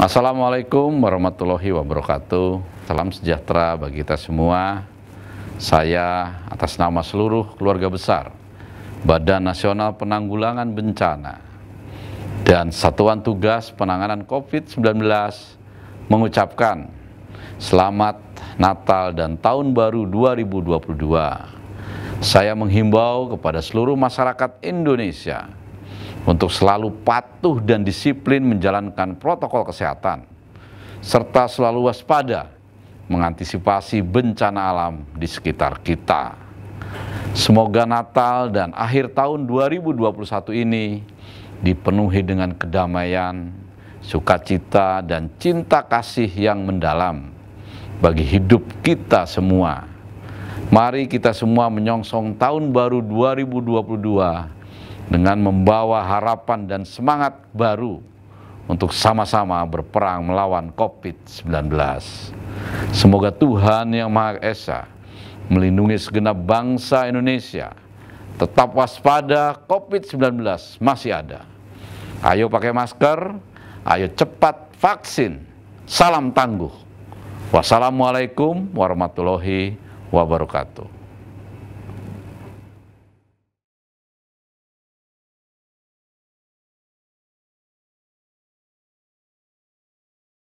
Assalamualaikum warahmatullahi wabarakatuh. Salam sejahtera bagi kita semua. Saya atas nama seluruh keluarga besar Badan Nasional Penanggulangan Bencana dan Satuan Tugas Penanganan COVID-19 mengucapkan selamat Natal dan Tahun Baru 2022. Saya menghimbau kepada seluruh masyarakat Indonesia untuk selalu patuh dan disiplin menjalankan protokol kesehatan, serta selalu waspada mengantisipasi bencana alam di sekitar kita. Semoga Natal dan akhir tahun 2021 ini dipenuhi dengan kedamaian, sukacita, dan cinta kasih yang mendalam bagi hidup kita semua. Mari kita semua menyongsong tahun baru 2022 dengan membawa harapan dan semangat baru untuk sama-sama berperang melawan COVID-19. Semoga Tuhan Yang Maha Esa melindungi segenap bangsa Indonesia. Tetap waspada, COVID-19 masih ada. Ayo pakai masker, ayo cepat vaksin. Salam tangguh. Wassalamualaikum warahmatullahi wabarakatuh.